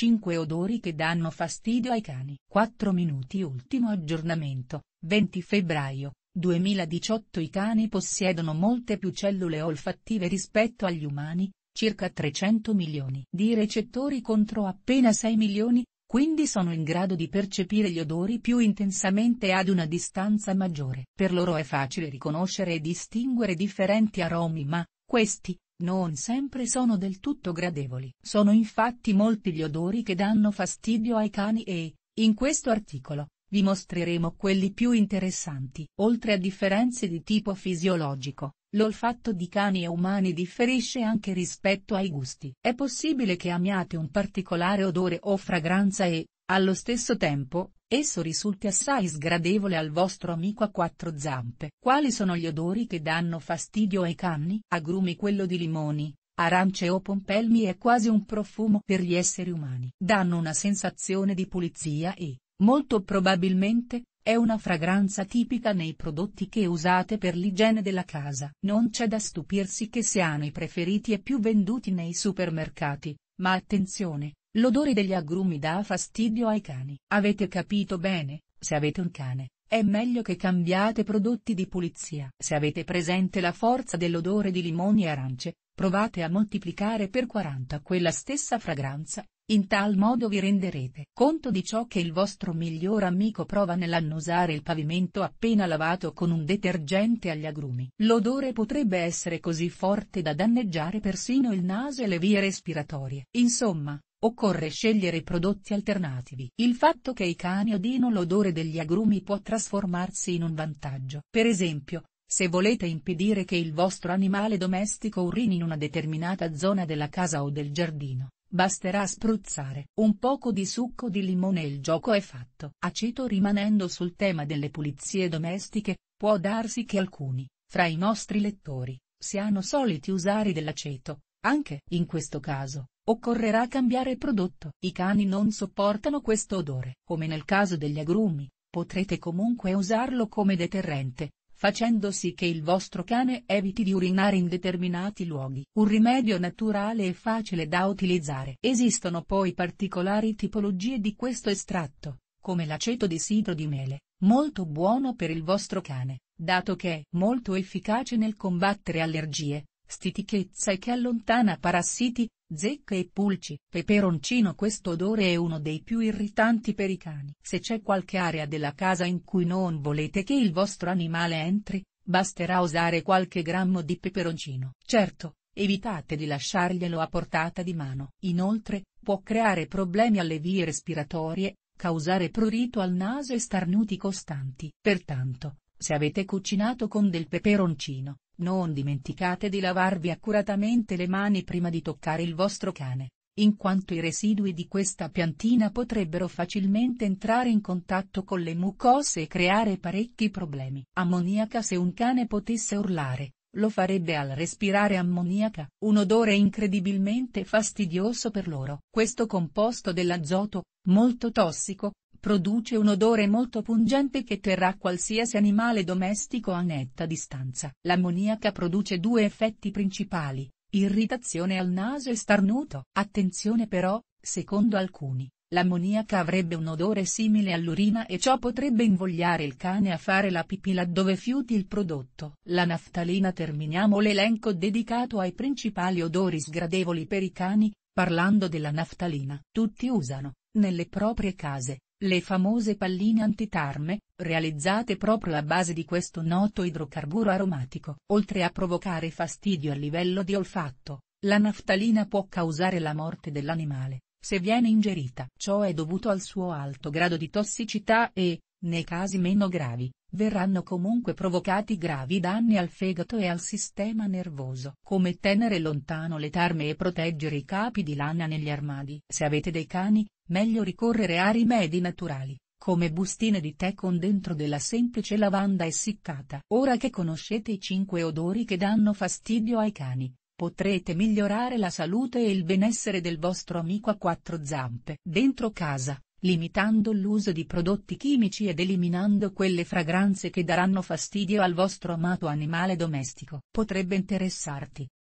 5 odori che danno fastidio ai cani. 4 minuti Ultimo aggiornamento, 20 febbraio, 2018 I cani possiedono molte più cellule olfattive rispetto agli umani, circa 300 milioni di recettori contro appena 6 milioni, quindi sono in grado di percepire gli odori più intensamente ad una distanza maggiore. Per loro è facile riconoscere e distinguere differenti aromi ma, questi, non sempre sono del tutto gradevoli. Sono infatti molti gli odori che danno fastidio ai cani e, in questo articolo, vi mostreremo quelli più interessanti. Oltre a differenze di tipo fisiologico, l'olfatto di cani e umani differisce anche rispetto ai gusti. È possibile che amiate un particolare odore o fragranza e, allo stesso tempo, Esso risulti assai sgradevole al vostro amico a quattro zampe. Quali sono gli odori che danno fastidio ai cani? Agrumi quello di limoni, arance o pompelmi è quasi un profumo per gli esseri umani. Danno una sensazione di pulizia e, molto probabilmente, è una fragranza tipica nei prodotti che usate per l'igiene della casa. Non c'è da stupirsi che siano i preferiti e più venduti nei supermercati, ma attenzione, L'odore degli agrumi dà fastidio ai cani. Avete capito bene, se avete un cane, è meglio che cambiate prodotti di pulizia. Se avete presente la forza dell'odore di limoni e arance, provate a moltiplicare per 40 quella stessa fragranza, in tal modo vi renderete conto di ciò che il vostro miglior amico prova nell'annusare il pavimento appena lavato con un detergente agli agrumi. L'odore potrebbe essere così forte da danneggiare persino il naso e le vie respiratorie. Insomma, Occorre scegliere prodotti alternativi. Il fatto che i cani odino l'odore degli agrumi può trasformarsi in un vantaggio. Per esempio, se volete impedire che il vostro animale domestico urini in una determinata zona della casa o del giardino, basterà spruzzare un poco di succo di limone e il gioco è fatto. Aceto rimanendo sul tema delle pulizie domestiche, può darsi che alcuni, fra i nostri lettori, siano soliti usare dell'aceto, anche in questo caso, Occorrerà cambiare prodotto. I cani non sopportano questo odore. Come nel caso degli agrumi, potrete comunque usarlo come deterrente, facendo sì che il vostro cane eviti di urinare in determinati luoghi. Un rimedio naturale e facile da utilizzare. Esistono poi particolari tipologie di questo estratto, come l'aceto di sidro di mele, molto buono per il vostro cane, dato che è molto efficace nel combattere allergie, stitichezza e che allontana parassiti, zecche e pulci. Peperoncino Questo odore è uno dei più irritanti per i cani. Se c'è qualche area della casa in cui non volete che il vostro animale entri, basterà usare qualche grammo di peperoncino. Certo, evitate di lasciarglielo a portata di mano. Inoltre, può creare problemi alle vie respiratorie, causare prurito al naso e starnuti costanti. Pertanto, se avete cucinato con del peperoncino, non dimenticate di lavarvi accuratamente le mani prima di toccare il vostro cane, in quanto i residui di questa piantina potrebbero facilmente entrare in contatto con le mucose e creare parecchi problemi. Ammoniaca Se un cane potesse urlare, lo farebbe al respirare ammoniaca, un odore incredibilmente fastidioso per loro. Questo composto dell'azoto, molto tossico, produce un odore molto pungente che terrà qualsiasi animale domestico a netta distanza. L'ammoniaca produce due effetti principali, irritazione al naso e starnuto. Attenzione però, secondo alcuni, l'ammoniaca avrebbe un odore simile all'urina e ciò potrebbe invogliare il cane a fare la pipì laddove fiuti il prodotto. La naftalina Terminiamo l'elenco dedicato ai principali odori sgradevoli per i cani, parlando della naftalina. Tutti usano, nelle proprie case, le famose palline antitarme, realizzate proprio a base di questo noto idrocarburo aromatico, oltre a provocare fastidio a livello di olfatto, la naftalina può causare la morte dell'animale, se viene ingerita. Ciò è dovuto al suo alto grado di tossicità e, nei casi meno gravi, verranno comunque provocati gravi danni al fegato e al sistema nervoso. Come tenere lontano le tarme e proteggere i capi di lana negli armadi. Se avete dei cani, meglio ricorrere a rimedi naturali, come bustine di tè con dentro della semplice lavanda essiccata. Ora che conoscete i 5 odori che danno fastidio ai cani, potrete migliorare la salute e il benessere del vostro amico a quattro zampe. Dentro casa, limitando l'uso di prodotti chimici ed eliminando quelle fragranze che daranno fastidio al vostro amato animale domestico. Potrebbe interessarti.